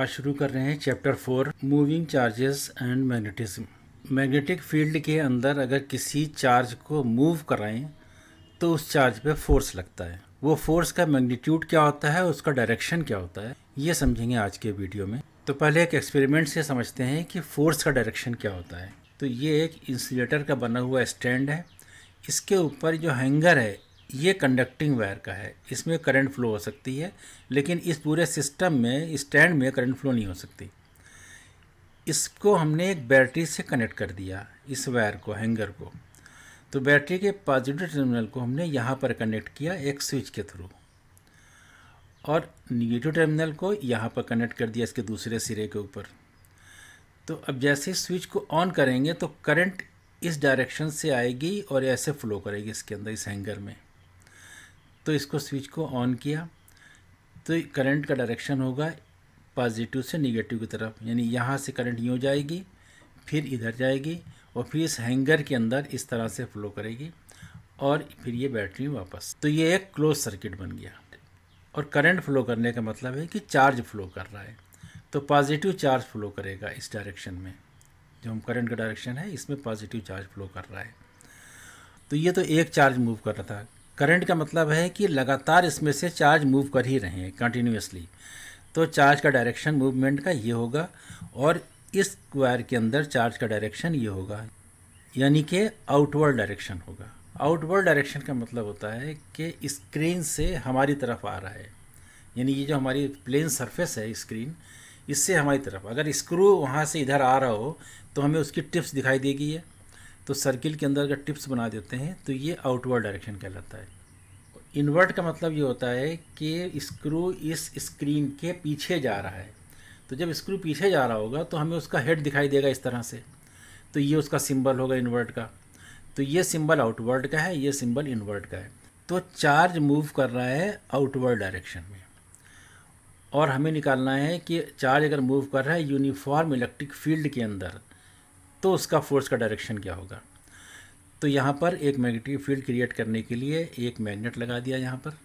आज शुरू कर रहे हैं chapter four moving charges and magnetism magnetic field के अंदर अगर किसी चार्ज को मूव कराएं तो उस चार्ज पे फोर्स लगता है वो फोर्स का मैग्नीट्यूड क्या होता है उसका डायरेक्शन क्या होता है ये समझेंगे आज के वीडियो में तो पहले एक एक्सपेरिमेंट से समझते हैं कि फोर्स का डायरेक्शन क्या होता है तो ये एक इंसुलेटर का बना हुआ स्टैंड है इसके ऊपर जो हैंगर है ये कंडक्टिंग वायर का है इसमें करंट फ्लो हो सकती है लेकिन इस पूरे सिस्टम में स्टैंड में करंट फ्लो नहीं हो सकती इसको हमने एक बैटरी से कनेक्ट कर दिया इस वायर को हैंगर को तो बैटरी के पॉजिटिव टर्मिनल को हमने यहाँ पर कनेक्ट किया एक स्विच के थ्रू और निगेटिव टर्मिनल को यहाँ पर कनेक्ट कर दिया इसके दूसरे सिरे के ऊपर तो अब जैसे स्विच को ऑन करेंगे तो करंट इस डायरेक्शन से आएगी और ऐसे फ्लो करेगी इसके अंदर इस हैंगर में तो इसको स्विच को ऑन किया तो करंट का डायरेक्शन होगा पॉजिटिव से नेगेटिव की तरफ यानी यहाँ से करंट यूँ जाएगी फिर इधर जाएगी और फिर इस हैंगर के अंदर इस तरह से फ्लो करेगी और फिर ये बैटरी वापस तो ये एक क्लोज सर्किट बन गया और करंट फ्लो करने का मतलब है कि चार्ज फ्लो कर रहा है तो पॉजिटिव चार्ज फ्लो करेगा इस डायरेक्शन में जो हम करंट का डायरेक्शन है इसमें पॉजिटिव चार्ज फ्लो कर रहा है तो ये तो एक चार्ज मूव कर रहा था करंट का मतलब है कि लगातार इसमें से चार्ज मूव कर ही रहे हैं कंटिन्यूसली तो चार्ज का डायरेक्शन मूवमेंट का ये होगा और इस वायर के अंदर चार्ज का डायरेक्शन ये होगा यानी कि आउटवर्ड डायरेक्शन होगा आउटवर्ड डायरेक्शन का मतलब होता है कि स्क्रीन से हमारी तरफ आ रहा है यानी ये जो हमारी प्लेन सरफेस है स्क्रीन इससे हमारी तरफ अगर स्क्रू वहाँ से इधर आ रहा हो तो हमें उसकी टिप्स दिखाई देगी है तो सर्किल के अंदर अगर टिप्स बना देते हैं तो ये आउटवर्ड डायरेक्शन कहलाता है इन्वर्ट का मतलब ये होता है कि स्क्रू इस स्क्रीन के पीछे जा रहा है तो जब स्क्रू पीछे जा रहा होगा तो हमें उसका हेड दिखाई देगा इस तरह से तो ये उसका सिंबल होगा इन्वर्ट का तो ये सिंबल आउटवर्ड का है ये सिंबल इन्वर्ट का है तो चार्ज मूव कर रहा है आउटवर्ड डायरेक्शन में और हमें निकालना है कि चार्ज अगर मूव कर रहा है यूनिफॉर्म इलेक्ट्रिक फील्ड के अंदर तो उसका फोर्स का डायरेक्शन क्या होगा तो यहाँ पर एक मैग्नेटिक फील्ड क्रिएट करने के लिए एक मैग्नेट लगा दिया यहाँ पर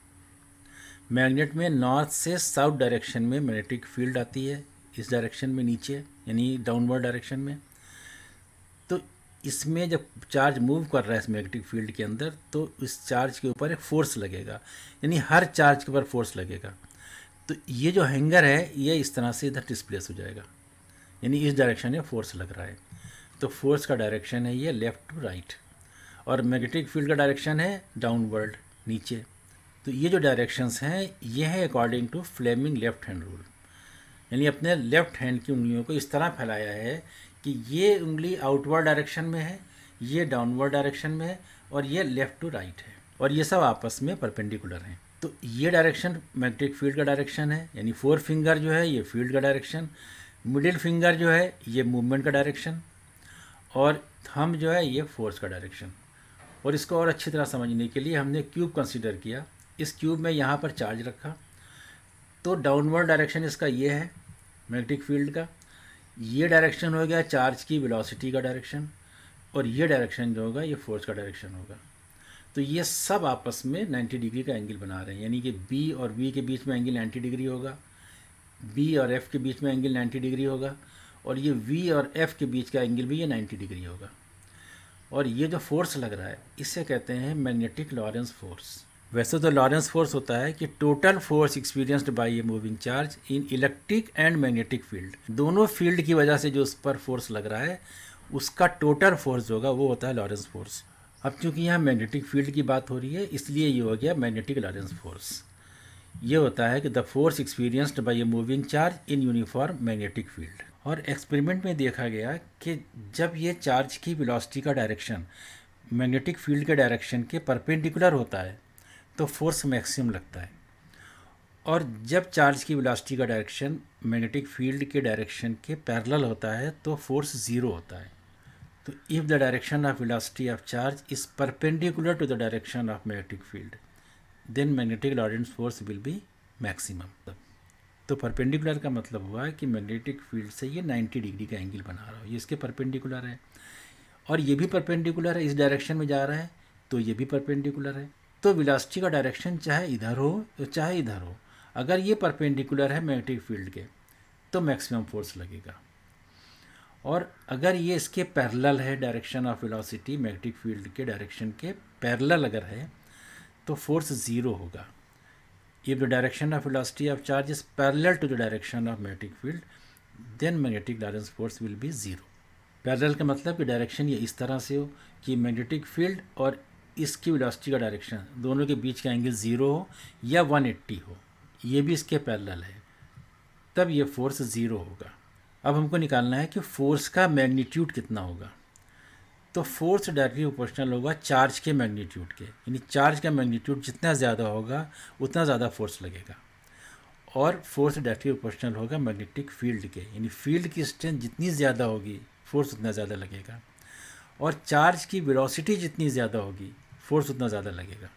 मैग्नेट में नॉर्थ से साउथ डायरेक्शन में मैग्नेटिक फील्ड आती है इस डायरेक्शन में नीचे यानी डाउनवर्ड डायरेक्शन में तो इसमें जब चार्ज मूव कर रहा है इस मैग्नेटिक फील्ड के अंदर तो इस चार्ज के ऊपर एक फोर्स लगेगा यानी हर चार्ज के ऊपर फोर्स लगेगा तो ये जो हैंगर है ये इस तरह से इधर डिस्प्लेस हो जाएगा यानी इस डायरेक्शन में फोर्स लग रहा है तो फोर्स का डायरेक्शन है ये लेफ़्ट टू राइट और मैग्नेटिक फील्ड का डायरेक्शन है डाउनवर्ड नीचे तो ये जो डायरेक्शंस हैं ये है according to Fleming left hand rule यानी अपने लेफ़्ट हैंड की उंगलियों को इस तरह फैलाया है कि ये उंगली आउटवर्ड डायरेक्शन में है ये डाउनवर्ड डायरेक्शन में है और ये लेफ़्ट टू राइट है और ये सब आपस में परपेंडिकुलर हैं तो ये डायरेक्शन मैग्नेटिक फील्ड का डायरेक्शन है यानी फोर फिंगर जो है ये फील्ड का डायरेक्शन मिडिल फिंगर जो है ये मूवमेंट का डायरेक्शन और हम जो है ये फोर्स का डायरेक्शन और इसको और अच्छी तरह समझने के लिए हमने क्यूब कंसिडर किया इस क्यूब में यहाँ पर चार्ज रखा तो डाउनवर्ड डायरेक्शन इसका ये है मैग्नेटिक फील्ड का ये डायरेक्शन हो गया चार्ज की वेलोसिटी का डायरेक्शन और ये डायरेक्शन जो होगा ये फोर्स का डायरेक्शन होगा तो ये सब आपस में 90 डिग्री का एंगल बना रहे हैं यानी कि बी और बी के बीच में एंगल 90 डिग्री होगा बी और एफ के बीच में एंगल 90 डिग्री होगा और ये वी और एफ़ के बीच का एंगल भी ये 90 डिग्री होगा और ये जो फोर्स लग रहा है इसे कहते हैं मैग्नेटिक लॉरेंस फोर्स वैसे तो लॉरेंस फोर्स होता है कि total force experienced by a moving charge in electric and magnetic field दोनों फील्ड की वजह से जो उस पर फोर्स लग रहा है उसका टोटल फोर्स होगा वो होता है लॉरेंस फोर्स अब चूंकि यहाँ मैग्नेटिक फील्ड की बात हो रही है इसलिए ये हो गया मैग्नेटिक लॉरेंस फोर्स ये होता है कि the force experienced by a moving charge in uniform magnetic field और एक्सपेरिमेंट में देखा गया कि जब ये चार्ज की वेलोसिटी का डायरेक्शन मैग्नेटिक फील्ड के डायरेक्शन के परपेंडिकुलर होता है तो फोर्स मैक्सिमम लगता है और जब चार्ज की वेलोसिटी का डायरेक्शन मैग्नेटिक फील्ड के डायरेक्शन के पैरेलल होता है तो फोर्स ज़ीरो होता है तो if the direction of velocity of charge is perpendicular to the direction of magnetic field then magnetic Lorentz force will be maximum तो परपेंडिकुलर का मतलब हुआ कि मैग्नेटिक फील्ड से ये 90 डिग्री का एंगल बना रहा हो ये इसके परपेंडिकुलर है और ये भी परपेंडिकुलर है इस डायरेक्शन में जा रहा है तो ये भी परपेंडिकुलर है तो विलासिटी का डायरेक्शन चाहे इधर हो तो चाहे इधर हो अगर ये परपेंडिकुलर है मैग्नेटिक फील्ड के तो मैक्सिमम फोर्स लगेगा और अगर ये इसके पैरल है direction of velocity magnetic field के डायरेक्शन के पैरल अगर है तो फोर्स ज़ीरो होगा If the direction of velocity of charge is parallel to the direction of magnetic field, then magnetic Lorentz force will be zero. Parallel का मतलब कि direction ये इस तरह से हो कि मैग्नेटिक फील्ड और इसकी वेलोसिटी का डायरेक्शन दोनों के बीच का एंगल ज़ीरो हो या 180 हो ये भी इसके पैरेलल है तब ये फोर्स ज़ीरो होगा अब हमको निकालना है कि फोर्स का मैग्नीट्यूड कितना होगा तो फोर्स डायरेक्टली प्रोपोर्शनल होगा चार्ज के मैग्नीट्यूड के यानी चार्ज का मैग्नीट्यूड जितना ज़्यादा होगा उतना ज़्यादा फोर्स लगेगा और फोर्स डायरेक्टली प्रोपोर्शनल होगा मैग्नेटिक फील्ड के यानी फील्ड की स्ट्रेंथ जितनी ज़्यादा होगी फोर्स उतना ज़्यादा लगेगा और चार्ज की वेलोसिटी जितनी ज़्यादा होगी फोर्स उतना ज़्यादा लगेगा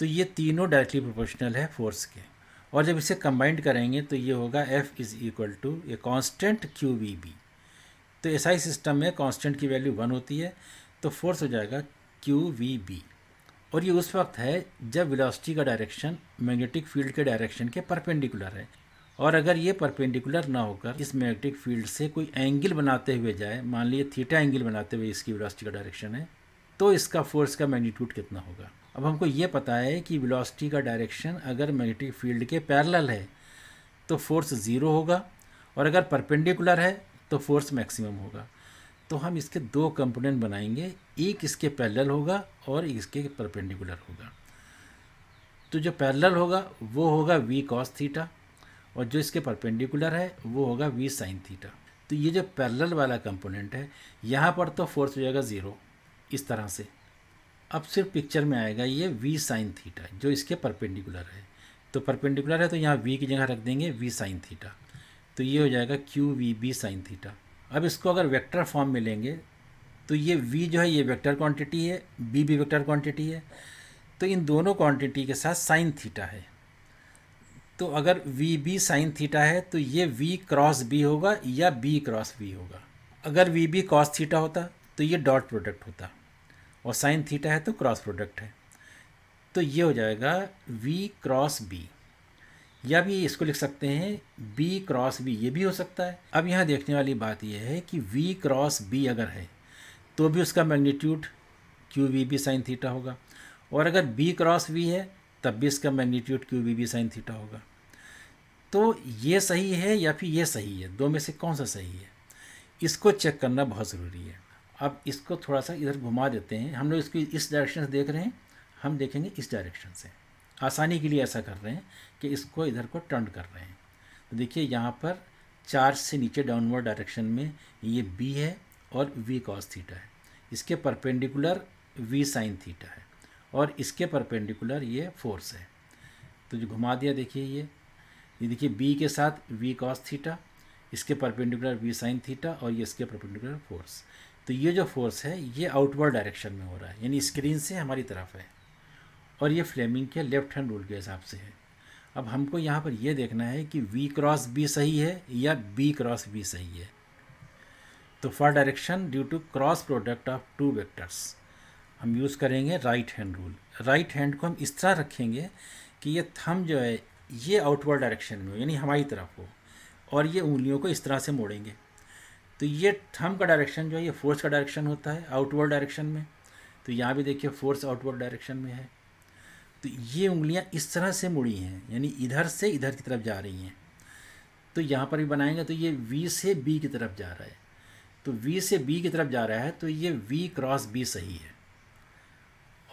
तो ये तीनों डायरेक्टली प्रोपोर्शनल है फोर्स के और जब इसे कंबाइंड करेंगे तो ये होगा F is equal to a constant Q V B तो एसआई सिस्टम में कांस्टेंट की वैल्यू वन होती है तो फोर्स हो जाएगा क्यू वी बी और ये उस वक्त है जब वेलोसिटी का डायरेक्शन मैग्नेटिक फील्ड के डायरेक्शन के परपेंडिकुलर है और अगर ये परपेंडिकुलर ना होकर इस मैग्नेटिक फील्ड से कोई एंगल बनाते हुए जाए मान लीजिए थीटा एंगल बनाते हुए इसकी वेलोसिटी का डायरेक्शन है तो इसका फोर्स का मैग्नीट्यूड कितना होगा अब हमको ये पता है कि वेलोसिटी का डायरेक्शन अगर मैग्नेटिक फील्ड के पैरेलल है तो फोर्स ज़ीरो होगा और अगर परपेंडिकुलर है तो फोर्स मैक्सिमम होगा तो हम इसके दो कंपोनेंट बनाएंगे एक इसके पैरेलल होगा और इसके परपेंडिकुलर होगा तो जो पैरेलल होगा वो होगा वी कॉस थीटा और जो इसके परपेंडिकुलर है वो होगा वी साइन थीटा तो ये जो पैरेलल वाला कंपोनेंट है यहाँ पर तो फोर्स हो जाएगा ज़ीरो इस तरह से अब सिर्फ पिक्चर में आएगा ये वी साइन थीटा जो इसके परपेंडिकुलर है तो परपेंडिकुलर है तो यहाँ वी की जगह रख देंगे वी साइन थीटा तो ये हो जाएगा Q V B sine theta अब इसको अगर वेक्टर फॉर्म में लेंगे तो ये v जो है ये वेक्टर क्वांटिटी है b भी वेक्टर क्वांटिटी है तो इन दोनों क्वांटिटी के साथ साइन थीटा है तो अगर वी बी साइन थीटा है तो ये v क्रॉस b होगा या b क्रॉस v होगा अगर वी बी कॉस थीटा होता तो ये डॉट प्रोडक्ट होता और साइन थीटा है तो क्रॉस प्रोडक्ट है तो ये हो जाएगा v क्रॉस b या भी इसको लिख सकते हैं बी क्रॉस बी ये भी हो सकता है अब यहाँ देखने वाली बात यह है कि वी क्रॉस बी अगर है तो भी उसका magnitude Q V B sine theta होगा और अगर बी क्रॉस वी है तब भी इसका magnitude Q V B sine theta होगा तो ये सही है या फिर ये सही है दो में से कौन सा सही है इसको चेक करना बहुत ज़रूरी है अब इसको थोड़ा सा इधर घुमा देते हैं हम लोग इसकी इस डायरेक्शन से देख रहे हैं हम देखेंगे इस डायरेक्शन से आसानी के लिए ऐसा कर रहे हैं कि इसको इधर को टर्न कर रहे हैं तो देखिए यहाँ पर चार्ज से नीचे डाउनवर्ड डायरेक्शन में ये बी है और वी कॉस थीटा है इसके परपेंडिकुलर वी साइन थीटा है और इसके परपेंडिकुलर ये फोर्स है तो जो घुमा दिया देखिए ये ये देखिए बी के साथ वी कॉस थीटा इसके परपेंडिकुलर वी साइन थीटा और ये इसके परपेंडिकुलर फोर्स तो ये जो फोर्स है ये आउटवर्ड डायरेक्शन में हो रहा है यानी स्क्रीन से हमारी तरफ है और ये फ्लेमिंग के लेफ्ट हैंड रूल के हिसाब से है अब हमको यहाँ पर यह देखना है कि वी क्रॉस बी सही है या बी क्रॉस बी सही है तो for direction due to cross product of two vectors हम यूज़ करेंगे right hand rule right hand को हम इस तरह रखेंगे कि ये थम जो है ये आउटवर्ड डायरेक्शन में हो यानी हमारी तरफ हो और ये उंगलियों को इस तरह से मोड़ेंगे तो ये थम का डायरेक्शन जो है ये फोर्स का डायरेक्शन होता है आउटवर्ड डायरेक्शन में तो यहाँ भी देखिए फोर्स आउटवर्ड डायरेक्शन में है तो ये उंगलियां इस तरह से मुड़ी हैं यानी इधर से इधर की तरफ जा रही हैं तो यहाँ पर भी बनाएंगे तो ये वी से बी की तरफ जा रहा है तो वी से बी की तरफ जा रहा है तो ये वी क्रॉस बी सही है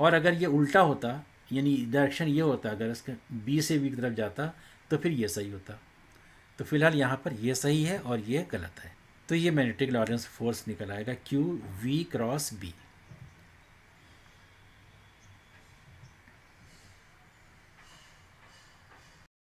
और अगर ये उल्टा होता यानी डायरेक्शन ये होता अगर इसका बी से वी की तरफ जाता तो फिर ये सही होता तो फिलहाल यहाँ पर ये सही है और ये गलत है तो ये मैग्नेटिक लॉरेंस फोर्स निकल आएगा क्यू वी क्रॉस बी